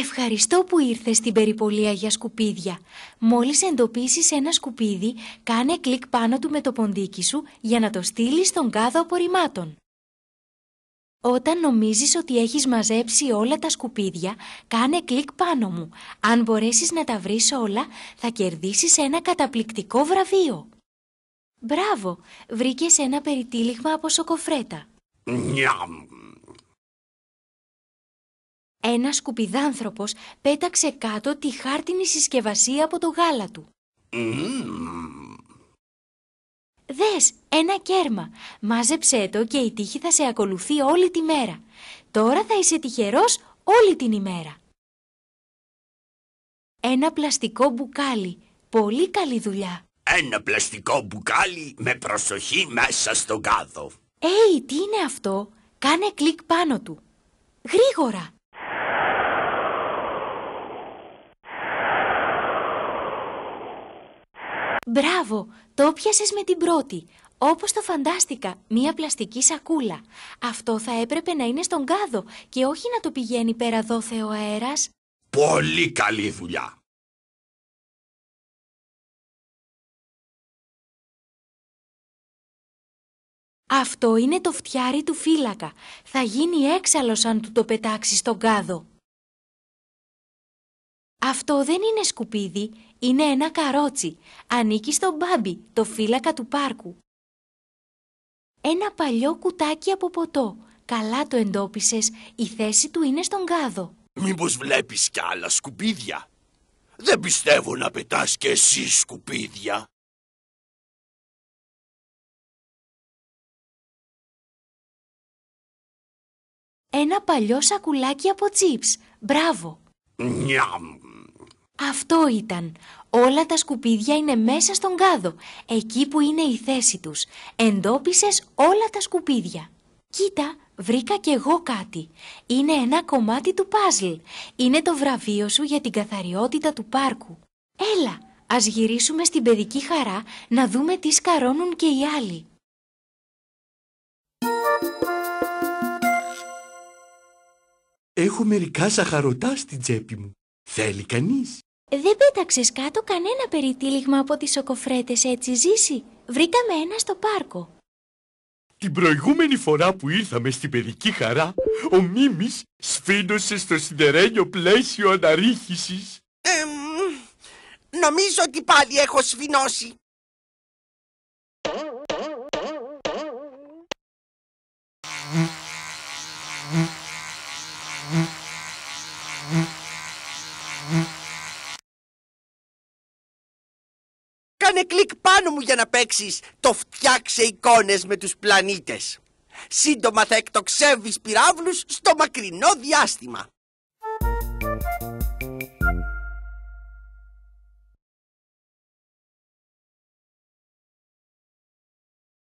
Ευχαριστώ που ήρθες στην περιπολία για σκουπίδια. Μόλις εντοπίσεις ένα σκουπίδι, κάνε κλικ πάνω του με το ποντίκι σου για να το στείλεις στον κάδο απορριμμάτων. Όταν νομίζεις ότι έχεις μαζέψει όλα τα σκουπίδια, κάνε κλικ πάνω μου. Αν μπορέσεις να τα βρεις όλα, θα κερδίσεις ένα καταπληκτικό βραβείο. Μπράβο, βρήκες ένα περιτύλιγμα από σοκοφρέτα. Νιαμ. Ένας σκουπιδάνθρωπος πέταξε κάτω τη χάρτινη συσκευασία από το γάλα του. Δε Δες, ένα κέρμα. Μάζεψέ το και η τύχη θα σε ακολουθεί όλη τη μέρα. Τώρα θα είσαι τυχερός όλη την ημέρα. Ένα πλαστικό μπουκάλι. Πολύ καλή δουλειά. Ένα πλαστικό μπουκάλι με προσοχή μέσα στον κάδο. Έι, τι είναι αυτό. Κάνε κλικ πάνω του. Γρήγορα. Μπράβο, το πιάσες με την πρώτη. Όπως το φαντάστηκα, μία πλαστική σακούλα. Αυτό θα έπρεπε να είναι στον κάδο και όχι να το πηγαίνει πέρα δόθε ο αέρας. Πολύ καλή δουλειά. Αυτό είναι το φτιάρι του φύλακα. Θα γίνει έξαλλος αν του το πετάξεις στον κάδο. Αυτό δεν είναι σκουπίδι, είναι ένα καρότσι. Ανήκει στον Μπάμπι, το φύλακα του πάρκου. Ένα παλιό κουτάκι από ποτό. Καλά το εντόπισες, η θέση του είναι στον κάδο. Μήπως βλέπεις κι άλλα σκουπίδια. Δεν πιστεύω να πετάς κι εσύ σκουπίδια. Ένα παλιό σακουλάκι από τσίπς. Μπράβο. Νιάμ. Αυτό ήταν. Όλα τα σκουπίδια είναι μέσα στον κάδο, εκεί που είναι η θέση τους. Εντόπισες όλα τα σκουπίδια. Κοίτα, βρήκα κι εγώ κάτι. Είναι ένα κομμάτι του παζλ. Είναι το βραβείο σου για την καθαριότητα του πάρκου. Έλα, ας γυρίσουμε στην παιδική χαρά να δούμε τι σκαρώνουν και οι άλλοι. Έχω μερικά σαχαρωτά στην τσέπη μου. Θέλει κανείς. Δεν πέταξες κάτω κανένα περιτύλιγμα από τις σοκοφρέτες έτσι ζήσει. Βρήκαμε ένα στο πάρκο. Την προηγούμενη φορά που ήρθαμε στην παιδική χαρά, ο Μίμης σφίνωσε στο σιδερένιο πλαίσιο αναρρίχησης. Ε, νομίζω ότι πάλι έχω σφινώσει. Κάνε κλικ πάνω μου για να παίξεις το φτιάξε εικόνες με τους πλανήτες. Σύντομα θα εκτοξεύεις πυράβλους στο μακρινό διάστημα.